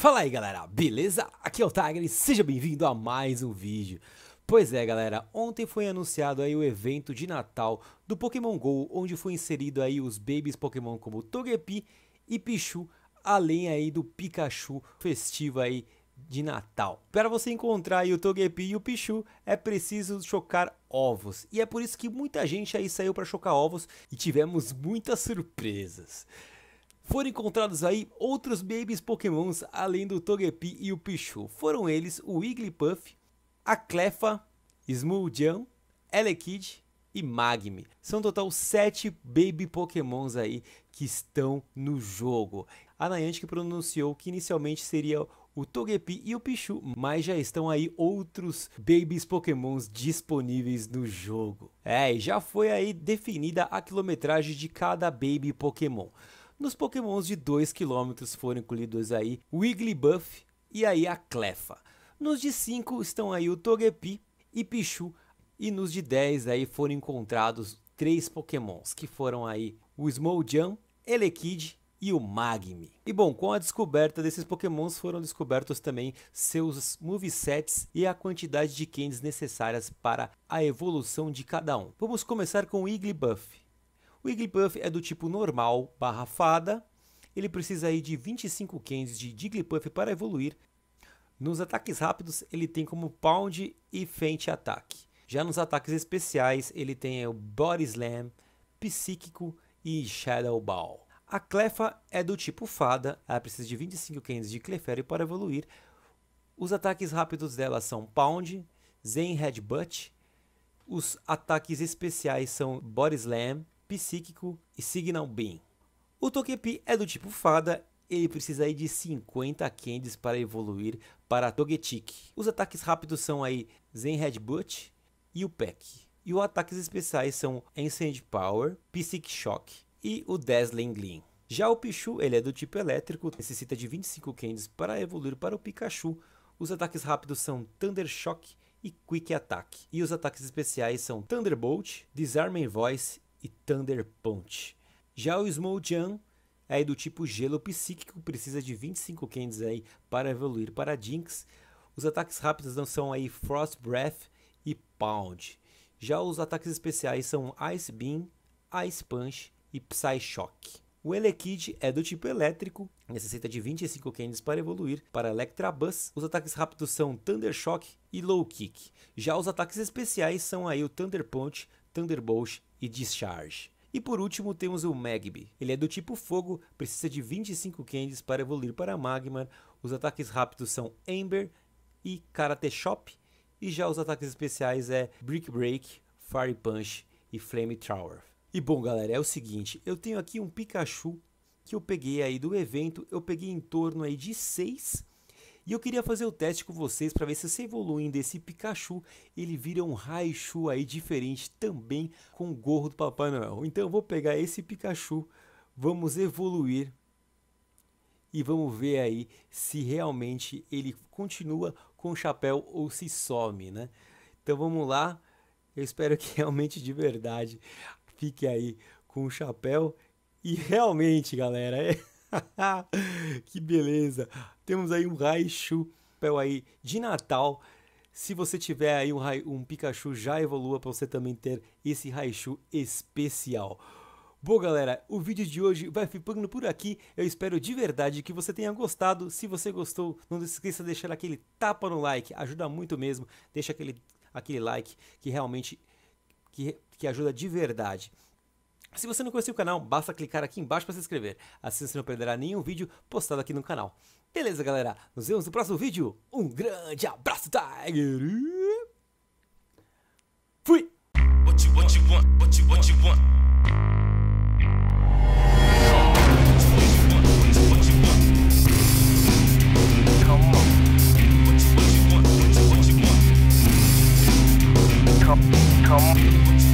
Fala aí galera, beleza? Aqui é o Tiger e seja bem-vindo a mais um vídeo. Pois é galera, ontem foi anunciado aí o evento de Natal do Pokémon GO, onde foi inserido aí os babies Pokémon como Togepi e Pichu, além aí do Pikachu festivo aí de Natal. Para você encontrar o Togepi e o Pichu, é preciso chocar ovos. E é por isso que muita gente aí saiu para chocar ovos e tivemos muitas surpresas. Foram encontrados aí outros babies pokémons além do Togepi e o Pichu. Foram eles o Wigglypuff, a Clefa, Smoldian, Elekid e Magmi. São total 7 baby pokémons aí que estão no jogo. A Niantic pronunciou que inicialmente seria o Togepi e o Pichu, mas já estão aí outros babies pokémons disponíveis no jogo. É, e já foi aí definida a quilometragem de cada baby pokémon. Nos pokémons de 2 km foram incluídos aí Wigglybuff e aí a Clefa. Nos de 5 estão aí o Togepi e Pichu. E nos de 10 aí foram encontrados três pokémons, que foram aí o Smoljam, Elekid e o Magmi. E bom, com a descoberta desses pokémons foram descobertos também seus movesets e a quantidade de candies necessárias para a evolução de cada um. Vamos começar com o Iglybuff. O Wigglypuff é do tipo normal barra fada. Ele precisa aí de 25 Candies de Jigglypuff para evoluir. Nos ataques rápidos, ele tem como Pound e Faint Ataque. Já nos ataques especiais, ele tem é o Body Slam, Psíquico e Shadow Ball. A Clefa é do tipo fada, ela precisa de 25 candies de Clefairy para evoluir. Os ataques rápidos dela são Pound, Zen Headbutt. Os ataques especiais são Body Slam, psíquico e signal beam. O Togepi é do tipo fada, ele precisa aí de 50 candies para evoluir para Togetic. Os ataques rápidos são aí Zen Headbutt e o Peck. E os ataques especiais são Ancient Power, Psychic Shock e o Dazzling Gleam. Já o Pichu, ele é do tipo elétrico, necessita de 25 candies para evoluir para o Pikachu. Os ataques rápidos são Thunder Shock e Quick Attack. E os ataques especiais são Thunderbolt, Disarming Voice e Thunder Punch. Já o Smoljan é do tipo gelo psíquico, precisa de 25 candies aí para evoluir para Jinx. Os ataques rápidos não são aí Frost Breath e Pound. Já os ataques especiais são Ice Beam, Ice Punch e Psy Shock. O Elekid é do tipo elétrico, necessita de 25 candies para evoluir para Electrabuzz. Os ataques rápidos são Thunder Shock e Low Kick. Já os ataques especiais são aí o Thunder Punch, Thunderbolt e Discharge. E por último temos o Magby. Ele é do tipo fogo, precisa de 25 candies para evoluir para Magmar. Os ataques rápidos são Ember e Karate Chop. E já os ataques especiais é Brick Break, Fire Punch e Flame Tower. E bom galera, é o seguinte, eu tenho aqui um Pikachu que eu peguei aí do evento, eu peguei em torno aí de 6 e eu queria fazer o teste com vocês para ver se você evoluindo esse Pikachu, ele vira um Raichu aí diferente também com o gorro do Papai Noel. Então eu vou pegar esse Pikachu, vamos evoluir e vamos ver aí se realmente ele continua com o chapéu ou se some, né? Então vamos lá. Eu espero que realmente de verdade fique aí com o chapéu e realmente, galera, é que beleza! Temos aí um Raichu, papel aí de Natal. Se você tiver aí um, um Pikachu, já evolua para você também ter esse Raichu especial. Bom, galera, o vídeo de hoje vai ficando por aqui. Eu espero de verdade que você tenha gostado. Se você gostou, não se esqueça de deixar aquele tapa no like, ajuda muito mesmo. Deixa aquele, aquele like que realmente que, que ajuda de verdade. Se você não conhece o canal, basta clicar aqui embaixo para se inscrever. Assim você não perderá nenhum vídeo postado aqui no canal. Beleza, galera? Nos vemos no próximo vídeo. Um grande abraço, Tiger! Fui! come,